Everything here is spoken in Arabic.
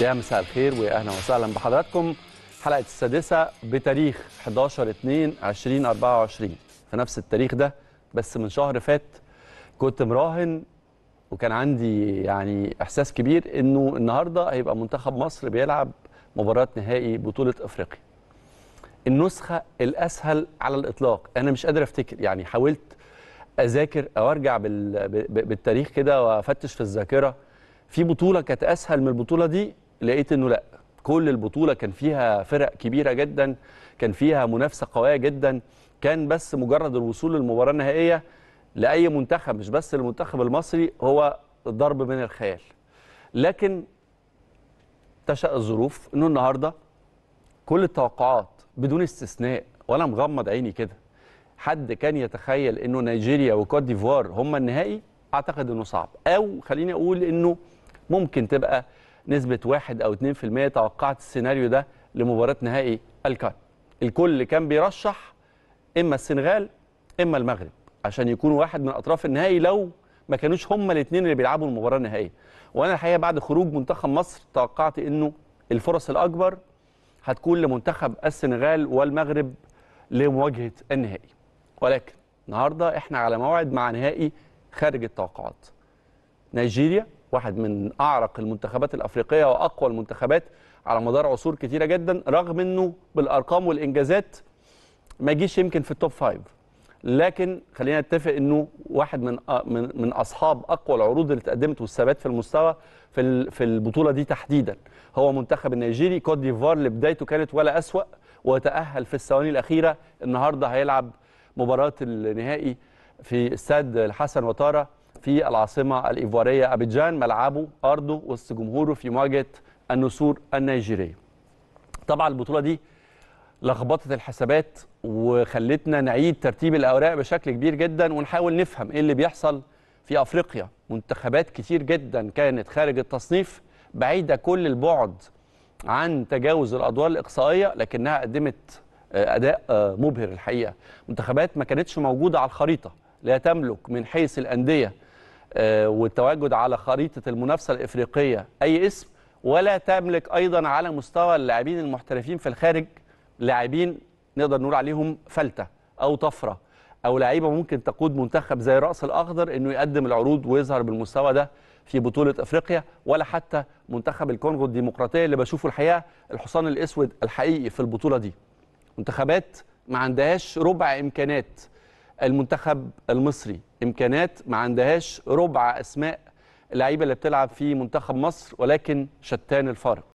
يا مساء الخير واهلا وسهلا بحضراتكم حلقه السادسه بتاريخ 11 2 2024 في نفس التاريخ ده بس من شهر فات كنت مراهن وكان عندي يعني احساس كبير انه النهارده هيبقى منتخب مصر بيلعب مباراه نهائي بطوله افريقيا. النسخه الاسهل على الاطلاق انا مش قادر افتكر يعني حاولت اذاكر او ارجع بالتاريخ كده وافتش في الذاكره في بطوله كانت اسهل من البطوله دي لقيت انه لا كل البطوله كان فيها فرق كبيره جدا كان فيها منافسه قويه جدا كان بس مجرد الوصول للمباراه النهائيه لاي منتخب مش بس المنتخب المصري هو ضرب من الخيال لكن تشاء الظروف انه النهارده كل التوقعات بدون استثناء وانا مغمض عيني كده حد كان يتخيل انه نيجيريا وكوت ديفوار هم النهائي اعتقد انه صعب او خليني اقول انه ممكن تبقى نسبه 1 او 2% توقعت السيناريو ده لمباراه نهائي الكار الكل كان بيرشح اما السنغال اما المغرب عشان يكونوا واحد من اطراف النهائي لو ما كانوش هما الاثنين اللي بيلعبوا المباراه النهائيه وانا الحقيقه بعد خروج منتخب مصر توقعت انه الفرص الاكبر هتكون لمنتخب السنغال والمغرب لمواجهه النهائي ولكن النهارده احنا على موعد مع نهائي خارج التوقعات نيجيريا واحد من اعرق المنتخبات الافريقيه واقوى المنتخبات على مدار عصور كثيره جدا رغم انه بالارقام والانجازات ما جيش يمكن في التوب فايف لكن خلينا نتفق انه واحد من من من اصحاب اقوى العروض اللي اتقدمت والثبات في المستوى في في البطوله دي تحديدا هو منتخب النيجيري كوت ديفوار اللي بدايته كانت ولا اسوا وتاهل في الثواني الاخيره النهارده هيلعب مباراه النهائي في استاد الحسن وطاره في العاصمة الإيفوارية أبيجان ملعبه أرضه وسط جمهوره في مواجهة النسور النيجيرية طبعا البطولة دي لخبطت الحسابات وخلتنا نعيد ترتيب الأوراق بشكل كبير جدا ونحاول نفهم إيه اللي بيحصل في أفريقيا منتخبات كتير جدا كانت خارج التصنيف بعيدة كل البعد عن تجاوز الأدوار الإقصائية لكنها قدمت آه، أداء آه، مبهر الحقيقة منتخبات ما كانتش موجودة على الخريطة لا تملك من حيث الأندية آه، والتواجد على خريطه المنافسه الافريقيه اي اسم ولا تملك ايضا على مستوى اللاعبين المحترفين في الخارج لاعبين نقدر نقول عليهم فلته او طفره او لعيبه ممكن تقود منتخب زي راس الاخضر انه يقدم العروض ويظهر بالمستوى ده في بطوله افريقيا ولا حتى منتخب الكونغو الديمقراطيه اللي بشوفه الحقيقه الحصان الاسود الحقيقي في البطوله دي منتخبات ما عندهاش ربع امكانات المنتخب المصري امكانات ما عندهاش ربع اسماء اللعيبه اللي بتلعب في منتخب مصر ولكن شتان الفارق